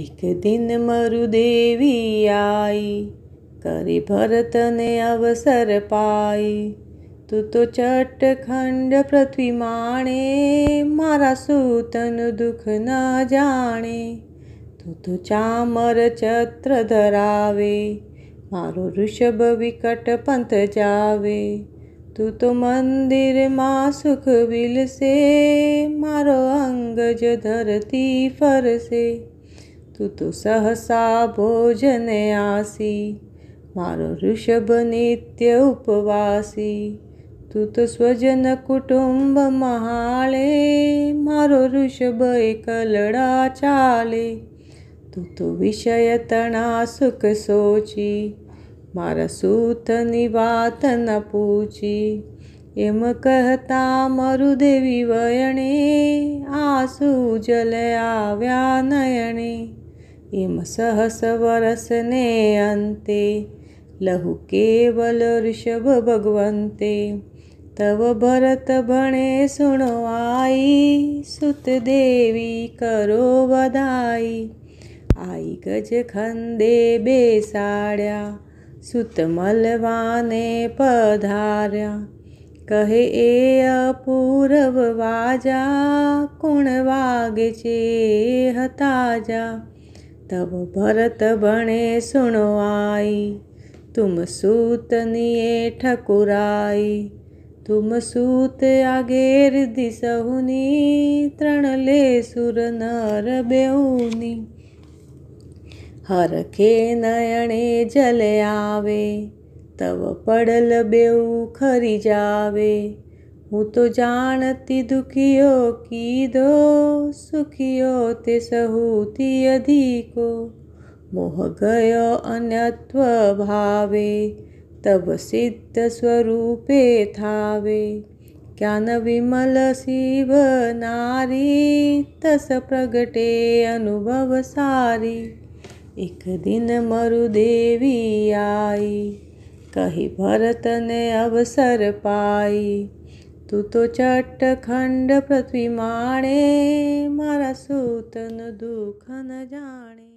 એક દિન મરુદેવી આઈ કરી ભરતને અવસર પાઈ તું તો ચટ ખંડ પૃથ્વી માણે મારા સૂતનું દુઃખ ન જાણે તું તો ચામર ચત્ર ધરાવે મારો ઋષભ વિકટ પંથ જાવે તું તો મંદિરમાં સુખ વિલસે મારો અંગજ ધરતી ફરશે તું તો સહસા ભોજને આસી મારો ઋષભ નિત્ય ઉપવાસી તું તો સ્વજન કુટુંબ મહાળે મારો ઋષભ લડા ચાલે તું તો વિષય તણા સુખ સોચી મારા સૂતની વાત ન પૂછી એમ કહેતા મરુદેવી વયણે આસુ જલ આવ્યા નયણે इम सहस वरस ने अंते लहु केवल ऋषभ भगवंते तव भरत भणे सुणवाई सुत देवी करो वधाई आई गज खंदे बेसाड़ा सुत मलवाने पधार्या कहे ए अपूरव वाजा कुण वाग चे हताजा तब भरत बणे आई तुम सूत निये ठकुराई तुम सूत आगेर दिसहुनी तृणले सुर नर बेऊनी हर खे नयणे जल आवे तव पड़ल बेऊ खरी जावे હું તો જાણતી દુખીઓ કીધો સુખીઓ તે સહુથી અધિકો મોહ ગયો અનત્વ ભાવે તબ સિદ્ધ સ્વરૂપે થાવે જ્ઞાન વિમલ શિવ નારી તસ પ્રગટે અનુભવ સારી એક દિન મરુદેવી આઈ કહી ભરતને અવસર પાઈ તું તો ચટ્ટખંડ પૃથ્વી માણે મારા સૂતનું દુઃખ ન જાણે